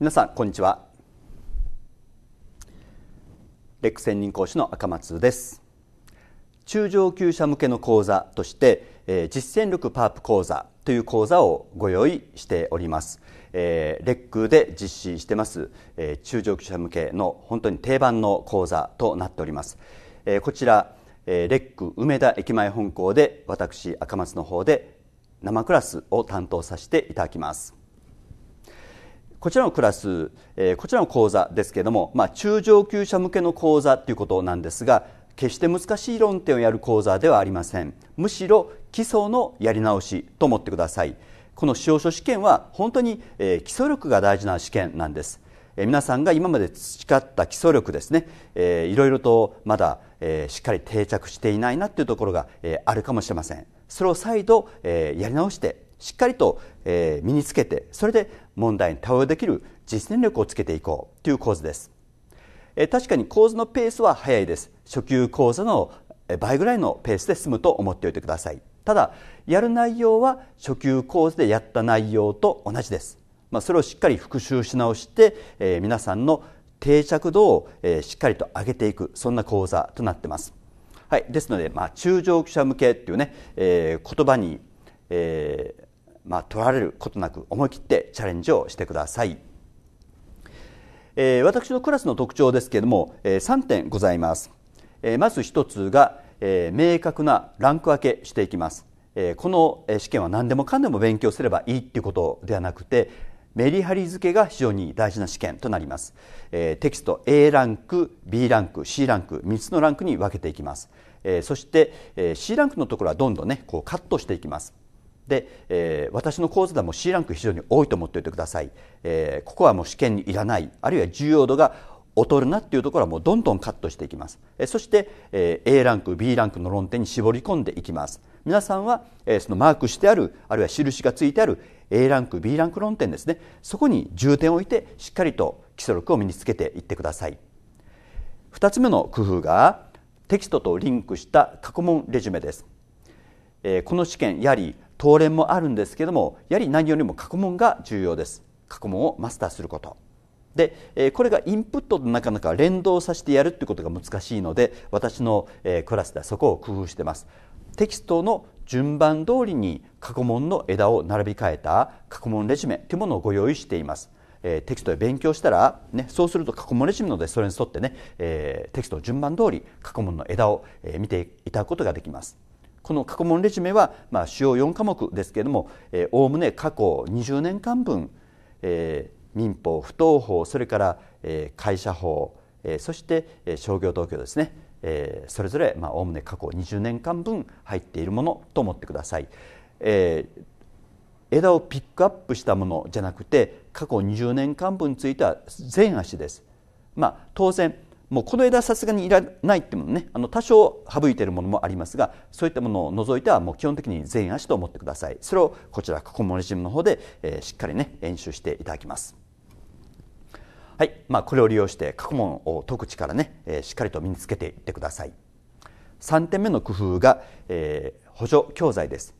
皆さんこんにちはレック専任講師の赤松です中上級者向けの講座として、えー、実践力パープ講座という講座をご用意しております、えー、レックで実施してます、えー、中上級者向けの本当に定番の講座となっております、えー、こちら、えー、レック梅田駅前本校で私赤松の方で生クラスを担当させていただきますこちらのクラス、えー、こちらの講座ですけれども、まあ、中上級者向けの講座ということなんですが決して難しい論点をやる講座ではありませんむしろ基礎のやり直しと思ってくださいこの司法書試験は本当に、えー、基礎力が大事な試験なんです皆さんが今まで培った基礎力ですね、えー、いろいろとまだ、えー、しっかり定着していないなというところが、えー、あるかもしれませんそれを再度、えー、やり直してしっかりと、えー、身につけてそれで問題に対応できる実践力をつけていこうという構図です、え確かに構図のペースは早いです初級講座の倍ぐらいのペースで進むと思っておいてくださいただやる内容は初級講座でやった内容と同じです、まあ、それをしっかり復習し直して、えー、皆さんの定着度を、えー、しっかりと上げていくそんな講座となってますはい、ですので、まあ、中上級者向けっていうね、えー、言葉に、えまあ、取られることなく思い切ってチャレンジをしてください、えー、私のクラスの特徴ですけれども、えー、3点ございます、えー、まず1つが、えー、明確なランク分けしていきます、えー、この試験は何でもかんでも勉強すればいいっていうことではなくてメリハリ付けが非常に大事な試験となります、えー、テキスト A ランク B ランク C ランク3つのランクに分けていきます、えー、そして、えー、C ランクのところはどんどんねこうカットしていきますで、えー、私の講座でも C ランク非常に多いと思っておいてください、えー、ここはもう試験にいらないあるいは重要度が劣るなっていうところはもうどんどんカットしていきます、えー、そして、えー、A ランク B ランクの論点に絞り込んでいきます皆さんは、えー、そのマークしてあるあるいは印がついてある A ランク B ランク論点ですねそこに重点を置いてしっかりと基礎力を身につけていってください2つ目の工夫がテキストとリンクした過去問レジュメです、えー、この試験やはり当連もあるんですけどもやはり何よりも過去問が重要です過去問をマスターすることで、これがインプットとなかなか連動させてやるということが難しいので私の、クラスではそこを工夫していますテキストの順番通りに過去問の枝を並び替えた過去問レジュメというものをご用意しています、テキストで勉強したら、ね、そうすると過去問レジュメのでそれに沿ってね、テキストの順番通り過去問の枝を、見ていただくことができますこの過去問レジュメは、まあ、主要4科目ですけれどもおおむね過去20年間分、えー、民法不当法それから、えー、会社法、えー、そして、えー、商業東京ですね、えー、それぞれおおむね過去20年間分入っているものと思ってください。えー枝をピックアップしたものじゃなくて過去20年間分については全足です、まあ、当然もうこの枝さすがにいらないってものねあの多少省いてるものもありますがそういったものを除いてはもう基本的に全足と思ってくださいそれをこちらコモリジムの方で、えー、しっかりね演習していただきますはいまあ、これを利用して過去問を解く力ね、えー、しっかりと身につけていってください3点目の工夫が、えー、補助教材です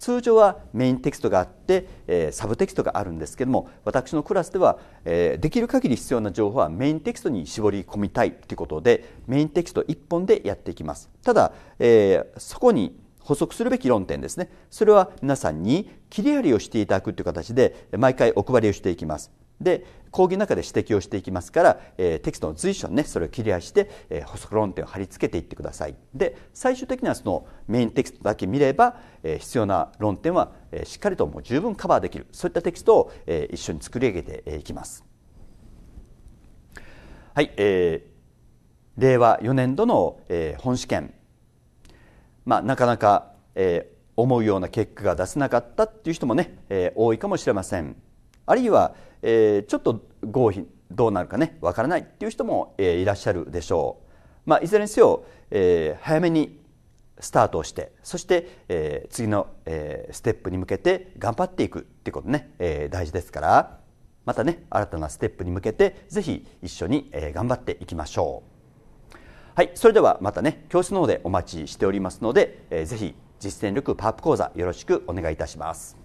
通常はメインテキストがあって、えー、サブテキストがあるんですけども私のクラスでは、えー、できる限り必要な情報はメインテキストに絞り込みたいということでメインテキスト1本でやっていきますただ、えー、そこに補足するべき論点ですね。それは皆さんに切り貼りをしていただくという形で、毎回お配りをしていきます。で、講義の中で指摘をしていきますから、えー、テキストの随所にね、それを切り貼して、えー、補足論点を貼り付けていってください。で、最終的にはそのメインテキストだけ見れば、えー、必要な論点は、えしっかりともう十分カバーできる。そういったテキストを、え一緒に作り上げていきます。はい、えー、令和4年度の、え本試験まあ、なかなか、えー、思うような結果が出せなかったっていう人もね、えー、多いかもしれませんあるいは、えー、ちょっと合否どうなるかねわからないっていう人も、えー、いらっしゃるでしょう、まあ、いずれにせよ、えー、早めにスタートをしてそして、えー、次の、えー、ステップに向けて頑張っていくっていうことね、えー、大事ですからまたね新たなステップに向けて是非一緒に、えー、頑張っていきましょう。はい、それではまたね教室の方でお待ちしておりますので、えー、ぜひ実践力パープ講座よろしくお願いいたします。